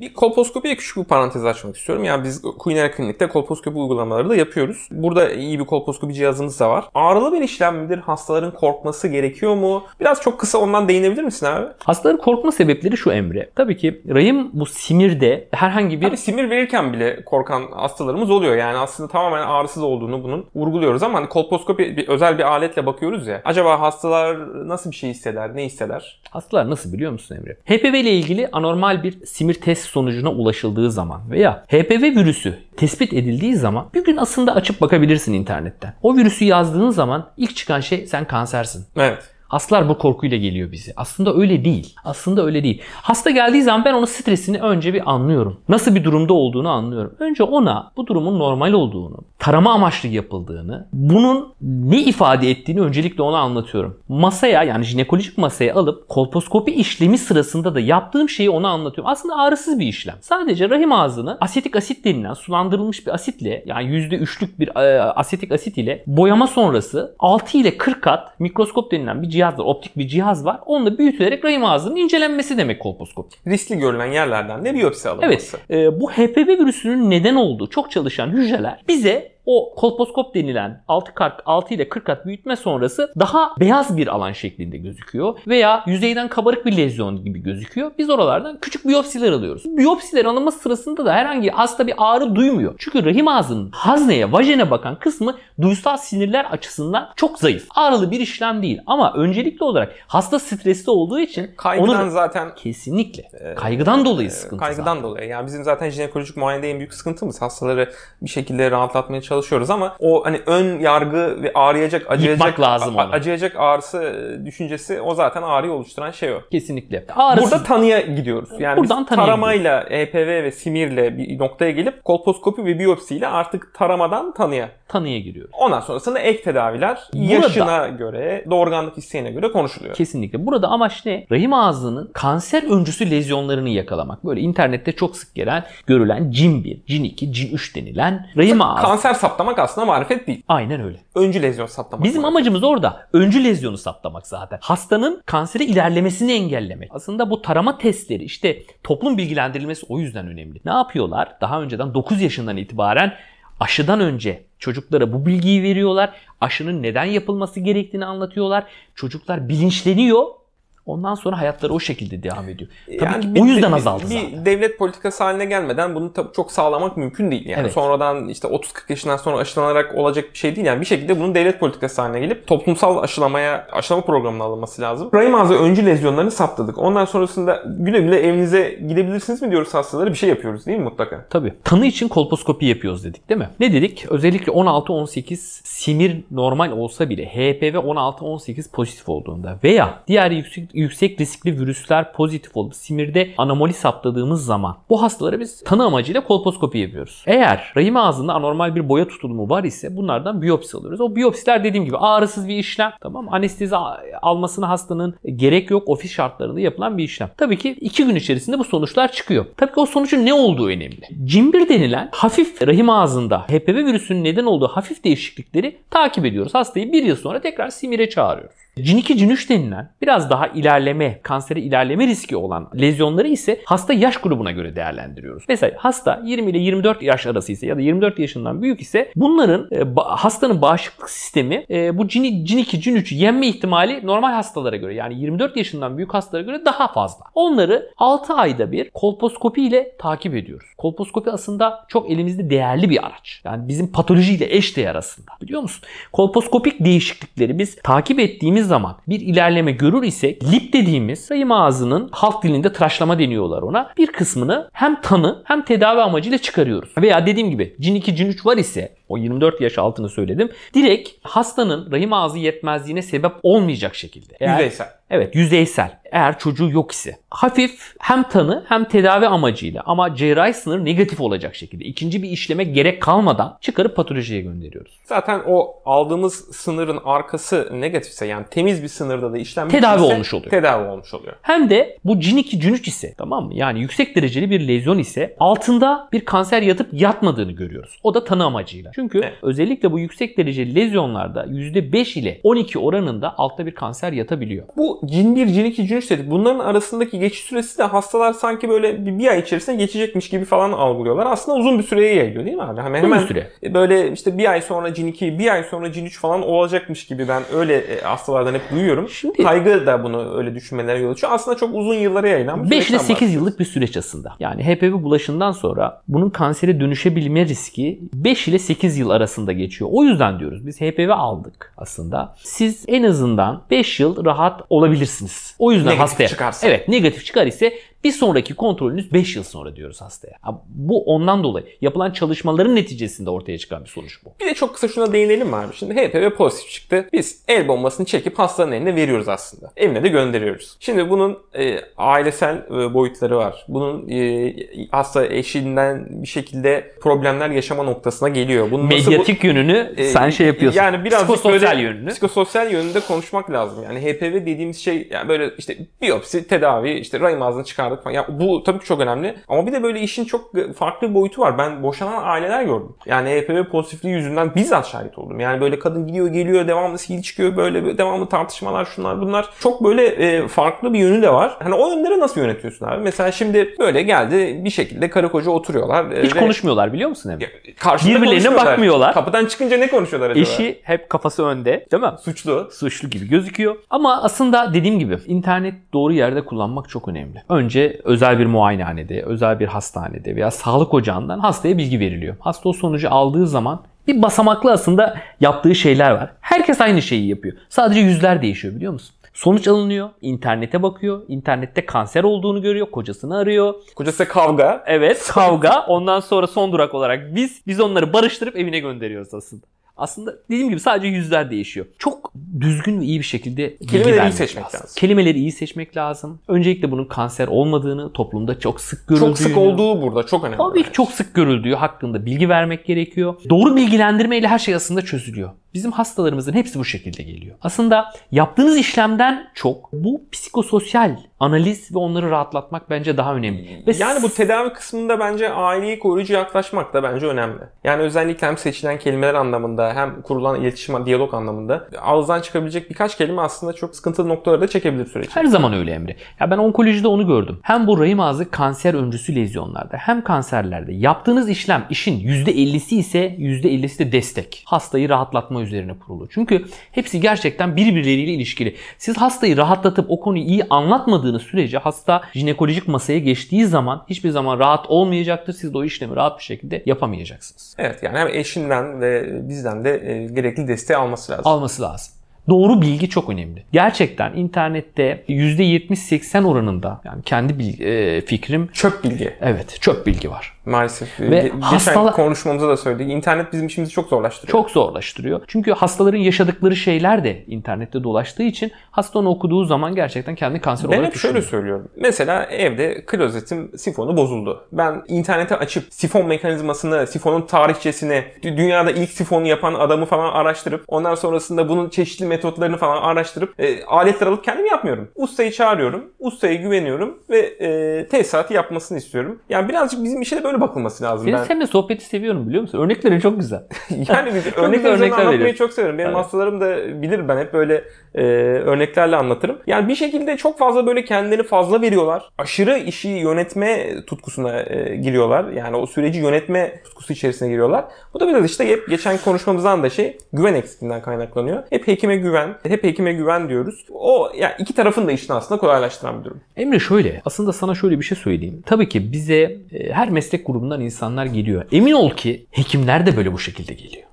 Bir kolposkopiye küçük bir parantez açmak istiyorum. Yani biz Queen Klinik'te kolposkopi uygulamaları da yapıyoruz. Burada iyi bir kolposkopi cihazımız da var. Ağrılı bir işlem midir? Hastaların korkması gerekiyor mu? Biraz çok kısa ondan değinebilir misin abi? Hastaların korkma sebepleri şu Emre. Tabii ki rahim bu simirde herhangi bir... Tabii simir verirken bile korkan hastalarımız oluyor. Yani aslında tamamen ağrısız olduğunu bunun vurguluyoruz ama hani kolposkopi bir, özel bir aletle bakıyoruz ya. Acaba hastalar nasıl bir şey hisseder? Ne hisseder? Hastalar nasıl biliyor musun Emre? HPV ile ilgili anormal bir simir test sonucuna ulaşıldığı zaman veya HPV virüsü tespit edildiği zaman bir gün aslında açıp bakabilirsin internetten. O virüsü yazdığın zaman ilk çıkan şey sen kansersin. Evet. Aslar bu korkuyla geliyor bizi. Aslında öyle değil. Aslında öyle değil. Hasta geldiği zaman ben onun stresini önce bir anlıyorum. Nasıl bir durumda olduğunu anlıyorum. Önce ona bu durumun normal olduğunu, tarama amaçlı yapıldığını, bunun ne ifade ettiğini öncelikle ona anlatıyorum. Masaya yani jinekolojik masaya alıp kolposkopi işlemi sırasında da yaptığım şeyi ona anlatıyorum. Aslında ağrısız bir işlem. Sadece rahim ağzını asetik asit denilen sulandırılmış bir asitle yani %3'lük bir e, asetik asit ile boyama sonrası 6 ile 40 kat mikroskop denilen bir cihaz var, optik bir cihaz var. Onunla büyütülerek rahim ağzının incelenmesi demek kolposkopi. Riskli görülen yerlerden de biyopsi alınması. Evet. E, bu HPV virüsünün neden olduğu çok çalışan hücreler bize o kolposkop denilen 6 kat 6 ile 40 kat büyütme sonrası daha beyaz bir alan şeklinde gözüküyor veya yüzeyden kabarık bir lezyon gibi gözüküyor. Biz oralardan küçük biyopsiler alıyoruz. Biyopsiler alınması sırasında da herhangi hasta bir ağrı duymuyor. Çünkü rahim ağzının hazneye, vajene bakan kısmı duysal sinirler açısından çok zayıf. Ağrılı bir işlem değil ama öncelikli olarak hasta stresli olduğu için kaygıdan onu... zaten kesinlikle e, kaygıdan dolayı e, sıkıntı. Kaygıdan zaten. dolayı. Yani bizim zaten jinekolojik muayenede en büyük sıkıntımız hastaları bir şekilde rahatlatmaya çalışıyoruz çalışıyoruz ama o hani ön yargı ve ağrıyacak, acıyacak, lazım onu. acıyacak ağrısı e, düşüncesi o zaten ağrıyı oluşturan şey o. Kesinlikle. Ağrısız. Burada tanıya gidiyoruz. Yani Buradan biz taramayla, gidiyoruz. E EPV ve simirle bir noktaya gelip kolposkopi ve biyopsiyle artık taramadan tanıya. Tanıya giriyoruz. Ondan sonrasında ek tedaviler Burada, yaşına göre, doğurganlık isteğine göre konuşuluyor. Kesinlikle. Burada amaç ne? Rahim ağzının kanser öncüsü lezyonlarını yakalamak. Böyle internette çok sık gelen, görülen cin 1, cin 2, cin 3 denilen rahim ağzı. Kanser saptamak aslında marifet değil. Aynen öyle. Öncü lezyon saptamak. Bizim marifet. amacımız orada öncü lezyonu saptamak zaten. Hastanın kanseri ilerlemesini engellemek. Aslında bu tarama testleri işte toplum bilgilendirilmesi o yüzden önemli. Ne yapıyorlar? Daha önceden 9 yaşından itibaren aşıdan önce çocuklara bu bilgiyi veriyorlar. Aşının neden yapılması gerektiğini anlatıyorlar. Çocuklar bilinçleniyor Ondan sonra hayatları o şekilde devam ediyor. Tabii yani ki bir, yüzden azaldı bir, zaten. Bir devlet politikası haline gelmeden bunu tabii çok sağlamak mümkün değil. Yani evet. sonradan işte 30-40 yaşından sonra aşılanarak olacak bir şey değil. Yani bir şekilde bunun devlet politikası haline gelip toplumsal aşılamaya, aşılama programına alınması lazım. Rahim ağzı öncü lezyonlarını saptadık. Ondan sonrasında güle güle evinize gidebilirsiniz mi diyoruz hastalara bir şey yapıyoruz değil mi mutlaka? Tabii. Tanı için kolposkopi yapıyoruz dedik değil mi? Ne dedik? Özellikle 16-18 simir normal olsa bile HPV 16-18 pozitif olduğunda veya diğer yüksek yüksek riskli virüsler pozitif olup simirde anomali saptadığımız zaman bu hastalara biz tanı amacıyla kolposkopi yapıyoruz. Eğer rahim ağzında anormal bir boya tutulumu var ise bunlardan biyopsi alıyoruz. O biyopsiler dediğim gibi ağrısız bir işlem. Tamam anestezi almasına hastanın gerek yok ofis şartlarında yapılan bir işlem. Tabii ki iki gün içerisinde bu sonuçlar çıkıyor. Tabii ki o sonucun ne olduğu önemli. Cimbir denilen hafif rahim ağzında HPV virüsünün neden olduğu hafif değişiklikleri takip ediyoruz. Hastayı bir yıl sonra tekrar simire çağırıyoruz. Cin 2, cin 3 denilen biraz daha ilerleme, kanseri ilerleme riski olan lezyonları ise hasta yaş grubuna göre değerlendiriyoruz. Mesela hasta 20 ile 24 yaş arası ise ya da 24 yaşından büyük ise bunların e, hastanın bağışıklık sistemi e, bu cin, cin 2, cin 3'ü yenme ihtimali normal hastalara göre yani 24 yaşından büyük hastalara göre daha fazla. Onları 6 ayda bir kolposkopi ile takip ediyoruz. Kolposkopi aslında çok elimizde değerli bir araç. Yani bizim patolojiyle eş değer aslında biliyor musun? Kolposkopik değişiklikleri biz takip ettiğimiz zaman bir ilerleme görür isek lip dediğimiz sayım ağzının halk dilinde tıraşlama deniyorlar ona. Bir kısmını hem tanı hem tedavi amacıyla çıkarıyoruz. Veya dediğim gibi cin 2 cin 3 var ise o 24 yaş altını söyledim. Direkt hastanın rahim ağzı yetmezliğine sebep olmayacak şekilde. Eğer, yüzeysel. Evet yüzeysel. Eğer çocuğu yok ise. Hafif hem tanı hem tedavi amacıyla ama cerrahi sınır negatif olacak şekilde. ikinci bir işleme gerek kalmadan çıkarıp patolojiye gönderiyoruz. Zaten o aldığımız sınırın arkası negatifse yani temiz bir sınırda da işlem tedavi ise, olmuş oluyor. Tedavi olmuş oluyor. Hem de bu cin 2 cin 3 ise tamam mı? Yani yüksek dereceli bir lezyon ise altında bir kanser yatıp yatmadığını görüyoruz. O da tanı amacıyla. Çünkü evet. özellikle bu yüksek derece lezyonlarda %5 ile 12 oranında altta bir kanser yatabiliyor. Bu cin 1, cin 2, cin 3 dedik. Bunların arasındaki geçiş süresi de hastalar sanki böyle bir, bir ay içerisinde geçecekmiş gibi falan algılıyorlar. Aslında uzun bir süreye yayılıyor değil mi abi? Hemen hani hemen süre. böyle işte bir ay sonra cin 2, bir ay sonra cin 3 falan olacakmış gibi ben öyle e, hastalardan hep duyuyorum. Şimdi, Kaygı da bunu öyle düşünmelere yol açıyor. Aslında çok uzun yıllara yayılan bir 5 ile 8 yıllık bir süreç aslında. Yani HPV bulaşından sonra bunun kansere dönüşebilme riski 5 ile 8 8 yıl arasında geçiyor. O yüzden diyoruz biz HPV aldık aslında. Siz en azından 5 yıl rahat olabilirsiniz. O yüzden negatif hastaya. Çıkarsa. Evet negatif çıkar ise bir sonraki kontrolünüz 5 yıl sonra diyoruz hastaya. Bu ondan dolayı yapılan çalışmaların neticesinde ortaya çıkan bir sonuç bu. Bir de çok kısa şuna değinelim mi abi? Şimdi HPV pozitif çıktı. Biz el bombasını çekip hastanın eline veriyoruz aslında. Evine de gönderiyoruz. Şimdi bunun e, ailesel e, boyutları var. Bunun e, hasta eşinden bir şekilde problemler yaşama noktasına geliyor. Bunun Medyatik bu, yönünü e, sen şey e, yapıyorsun. Yani biraz psikososyal böyle, yönünü. Psikososyal yönünde konuşmak lazım. Yani HPV dediğimiz şey yani böyle işte biyopsi, tedavi, işte rahim ağzını çıkar çağırdık falan. Ya bu tabii ki çok önemli. Ama bir de böyle işin çok farklı bir boyutu var. Ben boşanan aileler gördüm. Yani HPV e pozitifliği yüzünden bizzat şahit oldum. Yani böyle kadın gidiyor geliyor devamlı sil çıkıyor böyle devamlı tartışmalar şunlar bunlar. Çok böyle e, farklı bir yönü de var. Hani o yönleri nasıl yönetiyorsun abi? Mesela şimdi böyle geldi bir şekilde karı koca oturuyorlar. E, Hiç ve... konuşmuyorlar biliyor musun hem? Birbirlerine bakmıyorlar. Kapıdan çıkınca ne konuşuyorlar acaba? Eşi hep kafası önde değil mi? Suçlu. Suçlu gibi gözüküyor. Ama aslında dediğim gibi internet doğru yerde kullanmak çok önemli. Önce önce özel bir muayenehanede, özel bir hastanede veya sağlık ocağından hastaya bilgi veriliyor. Hasta o sonucu aldığı zaman bir basamaklı aslında yaptığı şeyler var. Herkes aynı şeyi yapıyor. Sadece yüzler değişiyor biliyor musun? Sonuç alınıyor, internete bakıyor, internette kanser olduğunu görüyor, kocasını arıyor. Kocası kavga. Evet kavga. Ondan sonra son durak olarak biz, biz onları barıştırıp evine gönderiyoruz aslında. Aslında dediğim gibi sadece yüzler değişiyor. Çok düzgün ve iyi bir şekilde kelimeleri iyi seçmek lazım. lazım. Kelimeleri iyi seçmek lazım. Öncelikle bunun kanser olmadığını, toplumda çok sık görüldüğü Çok sık olduğu burada çok önemli. Tabii ki çok sık görüldüğü hakkında bilgi vermek gerekiyor. Doğru ile her şey aslında çözülüyor. Bizim hastalarımızın hepsi bu şekilde geliyor. Aslında yaptığınız işlemden çok bu psikososyal analiz ve onları rahatlatmak bence daha önemli. Ve yani bu tedavi kısmında bence aileyi koruyucu yaklaşmak da bence önemli. Yani özellikle hem seçilen kelimeler anlamında hem kurulan iletişim, diyalog anlamında ağızdan çıkabilecek birkaç kelime aslında çok sıkıntılı noktaları da çekebilir süreç. Her zaman öyle Emre. Ya ben onkolojide onu gördüm. Hem bu rahim ağzı kanser öncüsü lezyonlarda hem kanserlerde yaptığınız işlem işin %50'si ise %50'si de destek. Hastayı rahatlatma üzerine kurulu. Çünkü hepsi gerçekten birbirleriyle ilişkili. Siz hastayı rahatlatıp o konuyu iyi anlatmadığınız olmadığınız sürece hasta jinekolojik masaya geçtiği zaman hiçbir zaman rahat olmayacaktır. Siz de o işlemi rahat bir şekilde yapamayacaksınız. Evet yani hem eşinden ve bizden de e, gerekli desteği alması lazım. Alması lazım. Doğru bilgi çok önemli. Gerçekten internette %70-80 oranında yani kendi bilgi, e, fikrim çöp bilgi. Evet, çöp bilgi var. Maalesef. E, ve Geçen hastalar... konuşmamıza da söyledik. İnternet bizim işimizi çok zorlaştırıyor. Çok zorlaştırıyor. Çünkü hastaların yaşadıkları şeyler de internette dolaştığı için hasta onu okuduğu zaman gerçekten kendi kanser ben olarak Ben hep düşünüyor. şöyle söylüyorum. Mesela evde klozetim sifonu bozuldu. Ben internete açıp sifon mekanizmasını, sifonun tarihçesini, dünyada ilk sifonu yapan adamı falan araştırıp ondan sonrasında bunun çeşitli metotlarını falan araştırıp e, aletler alıp kendim yapmıyorum. Ustayı çağırıyorum. Ustaya güveniyorum ve e, tesisatı yapmasını istiyorum. Yani birazcık bizim işe de böyle böyle bakılması lazım. Senin ben... seninle sohbeti seviyorum biliyor musun? Örnekleri çok güzel. yani biz çok örnek anlatmayı veriyorum. çok seviyorum. Benim evet. hastalarım da bilir ben hep böyle e, örneklerle anlatırım. Yani bir şekilde çok fazla böyle kendilerini fazla veriyorlar. Aşırı işi yönetme tutkusuna e, giriyorlar. Yani o süreci yönetme tutkusu içerisine giriyorlar. Bu da biraz işte hep geçen konuşmamızdan da şey güven eksikliğinden kaynaklanıyor. Hep hekime güven, hep hekime güven diyoruz. O yani iki tarafın da işini aslında kolaylaştıran bir durum. Emre şöyle. Aslında sana şöyle bir şey söyleyeyim. Tabii ki bize e, her meslek grubundan insanlar geliyor. Emin ol ki hekimler de böyle bu şekilde geliyor.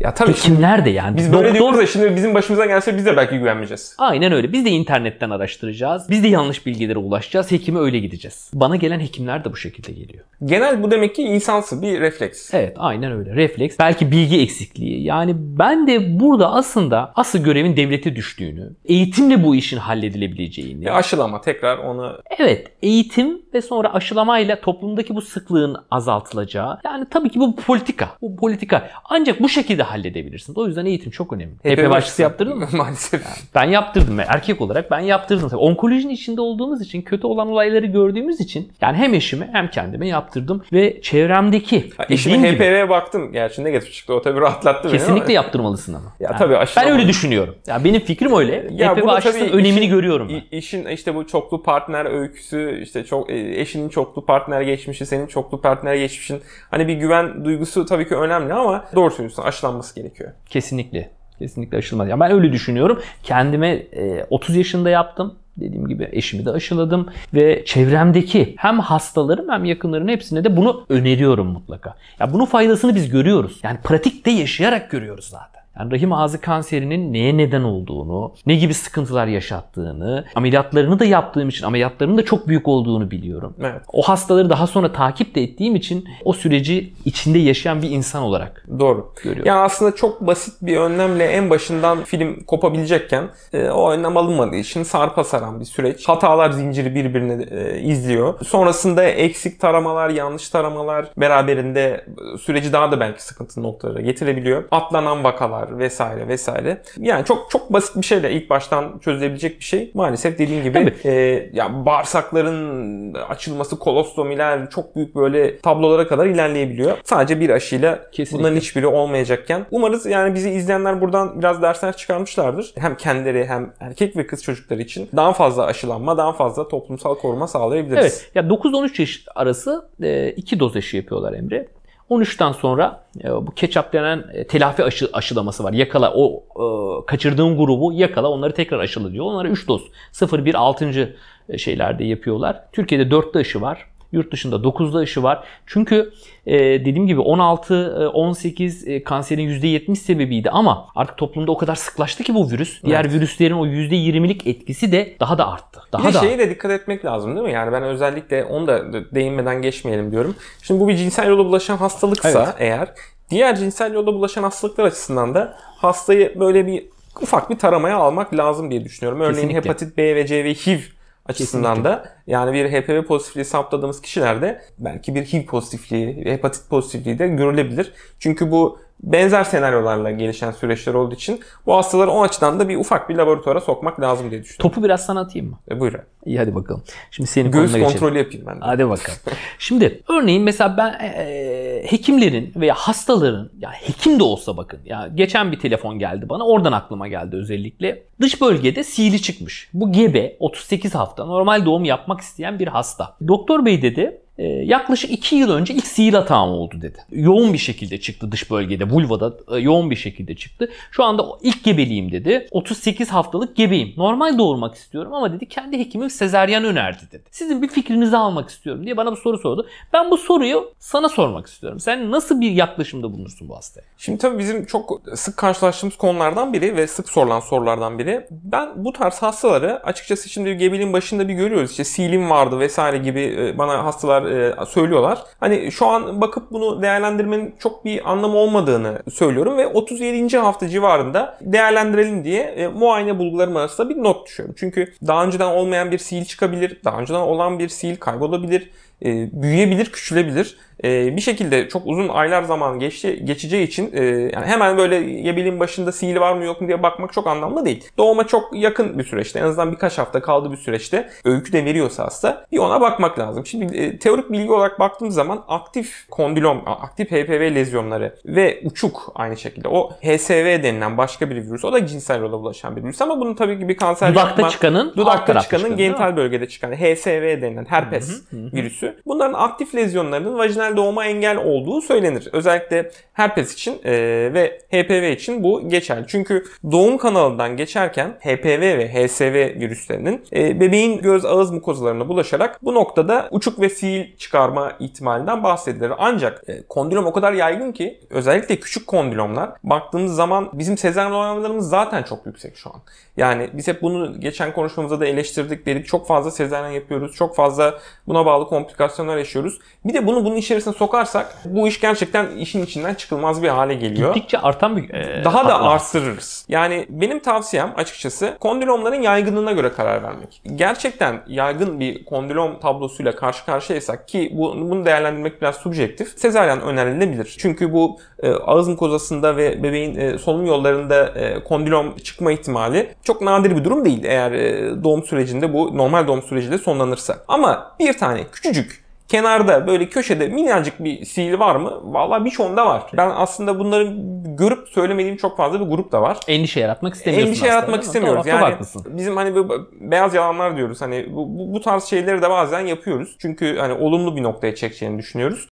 Ya tabii Hekimler de yani. Biz böyle diyoruz da şimdi bizim başımıza gelse biz de belki güvenmeyeceğiz. Aynen öyle. Biz de internetten araştıracağız. Biz de yanlış bilgilere ulaşacağız. Hekime öyle gideceğiz. Bana gelen hekimler de bu şekilde geliyor. Genel bu demek ki insansı bir refleks. Evet aynen öyle. Refleks. Belki bilgi eksikliği. Yani ben de burada aslında asıl görevin devlete düştüğünü, eğitimle bu işin halledilebileceğini. E aşılama tekrar onu... Evet. Eğitim ve sonra aşılamayla toplumdaki bu sıklığın azaltılacağı. Yani tabii ki bu politika. Bu politika. Ancak bu şekilde Halledebilirsin. O yüzden eğitim çok önemli. HPV, HPV aşısı yaptırdın mı? Maalesef. Yani ben yaptırdım. Erkek olarak ben yaptırdım. Tabii onkolojinin içinde olduğumuz için, kötü olan olayları gördüğümüz için yani hem eşime hem kendime yaptırdım ve çevremdeki ha, Eşime HPV'ye baktım. Gerçi negatif çıktı. O tabii rahatlattı beni Kesinlikle ama. yaptırmalısın ama. Ya yani, tabii aşı Ben öyle düşünüyorum. Ya yani benim fikrim öyle. Ya HPV aşısının önemini işin, görüyorum ben. İşin işte bu çoklu partner öyküsü, işte çok e, eşinin çoklu partner geçmişi, senin çoklu partner geçmişin. Hani bir güven duygusu tabii ki önemli ama doğru söylüyorsun. Aşılan aşılanması gerekiyor. Kesinlikle. Kesinlikle aşılmaz. Yani ben öyle düşünüyorum. Kendime e, 30 yaşında yaptım. Dediğim gibi eşimi de aşıladım ve çevremdeki hem hastalarım hem yakınların hepsine de bunu öneriyorum mutlaka. Ya bunun faydasını biz görüyoruz. Yani pratikte yaşayarak görüyoruz zaten. Yani rahim ağzı kanserinin neye neden olduğunu, ne gibi sıkıntılar yaşattığını, ameliyatlarını da yaptığım için ameliyatlarının da çok büyük olduğunu biliyorum. Evet. O hastaları daha sonra takip de ettiğim için o süreci içinde yaşayan bir insan olarak Doğru. görüyorum. Yani aslında çok basit bir önlemle en başından film kopabilecekken e, o önlem alınmadığı için sarpa saran bir süreç. Hatalar zinciri birbirini e, izliyor. Sonrasında eksik taramalar, yanlış taramalar beraberinde e, süreci daha da belki sıkıntı noktalara getirebiliyor. Atlanan vakalar kiralar vesaire vesaire. Yani çok çok basit bir şeyle ilk baştan çözülebilecek bir şey. Maalesef dediğim gibi e, ya yani bağırsakların açılması, kolostomiler çok büyük böyle tablolara kadar ilerleyebiliyor. Sadece bir aşıyla Kesinlikle. bunların hiçbiri olmayacakken. Umarız yani bizi izleyenler buradan biraz dersler çıkarmışlardır. Hem kendileri hem erkek ve kız çocukları için daha fazla aşılanma, daha fazla toplumsal koruma sağlayabiliriz. Evet. Ya 9-13 yaş arası 2 e, doz aşı yapıyorlar Emre. 13'ten sonra e, bu ketchup denen e, telafi aşı, aşılaması var. Yakala o e, kaçırdığın grubu yakala onları tekrar aşıla diyor. Onlara 3 doz 0-1 6. E, şeylerde yapıyorlar. Türkiye'de 4'te aşı var. Yurt dışında 9'da aşı var. Çünkü e, dediğim gibi 16, 18 e, e, kanserin %70 sebebiydi ama artık toplumda o kadar sıklaştı ki bu virüs. Diğer evet. virüslerin o %20'lik etkisi de daha da arttı. Daha bir da şeyi de dikkat etmek lazım değil mi? Yani ben özellikle onu da değinmeden geçmeyelim diyorum. Şimdi bu bir cinsel yolu bulaşan hastalıksa evet. eğer diğer cinsel yolla bulaşan hastalıklar açısından da hastayı böyle bir ufak bir taramaya almak lazım diye düşünüyorum. Örneğin Kesinlikle. hepatit B ve C ve HIV açısından Kesinlikle. da yani bir HPV pozitifliği saptadığımız kişilerde belki bir HIV pozitifliği, hepatit pozitifliği de görülebilir. Çünkü bu benzer senaryolarla gelişen süreçler olduğu için bu hastaları o açıdan da bir ufak bir laboratuvara sokmak lazım diye düşünüyorum. Topu biraz sana atayım mı? E, buyur. İyi hadi bakalım. Şimdi senin Göğüs kontrolü geçelim. yapayım ben de. Hadi bakalım. Şimdi örneğin mesela ben e, e, hekimlerin veya hastaların ya hekim de olsa bakın ya geçen bir telefon geldi bana oradan aklıma geldi özellikle. Dış bölgede sihirli çıkmış. Bu gebe 38 hafta normal doğum yapmak isteyen bir hasta. Doktor bey dedi ee, yaklaşık 2 yıl önce ilk sihir atağım oldu dedi. Yoğun bir şekilde çıktı dış bölgede, vulvada e, yoğun bir şekilde çıktı. Şu anda ilk gebeliyim dedi. 38 haftalık gebeyim. Normal doğurmak istiyorum ama dedi kendi hekimim sezeryan önerdi dedi. Sizin bir fikrinizi almak istiyorum diye bana bu soru sordu. Ben bu soruyu sana sormak istiyorum. Sen nasıl bir yaklaşımda bulunursun bu hastaya? Şimdi tabii bizim çok sık karşılaştığımız konulardan biri ve sık sorulan sorulardan biri. Ben bu tarz hastaları açıkçası şimdi gebeliğin başında bir görüyoruz. İşte silim vardı vesaire gibi e, bana hastalar e, söylüyorlar. Hani şu an bakıp bunu değerlendirmenin çok bir anlamı olmadığını söylüyorum ve 37. hafta civarında değerlendirelim diye e, muayene bulgularım arasında bir not düşüyorum. Çünkü daha önceden olmayan bir sil çıkabilir, daha önceden olan bir sil kaybolabilir e, büyüyebilir, küçülebilir. E, bir şekilde çok uzun aylar zaman geçti, geçeceği için e, yani hemen böyle yebilin başında sihir var mı yok mu diye bakmak çok anlamlı değil. Doğuma çok yakın bir süreçte, en azından birkaç hafta kaldı bir süreçte öykü de veriyorsa hasta bir ona bakmak lazım. Şimdi e, teorik bilgi olarak baktığım zaman aktif kondilom, aktif HPV lezyonları ve uçuk aynı şekilde. O HSV denilen başka bir virüs. O da cinsel yola bulaşan bir virüs ama bunun tabii ki bir kanser Dudakta yapma, çıkanın, dudakta çıkanın, çıkanın genital bölgede çıkan HSV denilen herpes hı hı, hı. virüsü bunların aktif lezyonlarının vajinal doğuma engel olduğu söylenir. Özellikle herpes için e, ve HPV için bu geçerli. Çünkü doğum kanalından geçerken HPV ve HSV virüslerinin e, bebeğin göz ağız mukozalarına bulaşarak bu noktada uçuk ve sihir çıkarma ihtimalinden bahsedilir. Ancak e, kondilom o kadar yaygın ki özellikle küçük kondilomlar baktığımız zaman bizim sezaryen oranlarımız zaten çok yüksek şu an. Yani biz hep bunu geçen konuşmamızda da eleştirdik dedik. Çok fazla sezaryen yapıyoruz. Çok fazla buna bağlı komplikasyon komplikasyonlar yaşıyoruz. Bir de bunu bunun içerisine sokarsak bu iş gerçekten işin içinden çıkılmaz bir hale geliyor. Gittikçe artan bir... E, Daha da arttırırız. Yani benim tavsiyem açıkçası kondilomların yaygınlığına göre karar vermek. Gerçekten yaygın bir kondilom tablosuyla karşı karşıyaysak ki bu, bunu değerlendirmek biraz subjektif. Sezaryen önerilebilir. Çünkü bu e, ağız mukozasında ve bebeğin e, solunum yollarında e, kondilom çıkma ihtimali çok nadir bir durum değil eğer e, doğum sürecinde bu normal doğum sürecinde sonlanırsa. Ama bir tane küçücük kenarda böyle köşede minicik bir sihir var mı? Valla birçoğunda var. Ben aslında bunların görüp söylemediğim çok fazla bir grup da var. Endişe yaratmak istemiyorsun Endişe aslında, yaratmak istemiyoruz. Tamam, yani haklısın. bizim hani beyaz yalanlar diyoruz. Hani bu, bu, bu tarz şeyleri de bazen yapıyoruz. Çünkü hani olumlu bir noktaya çekeceğini düşünüyoruz.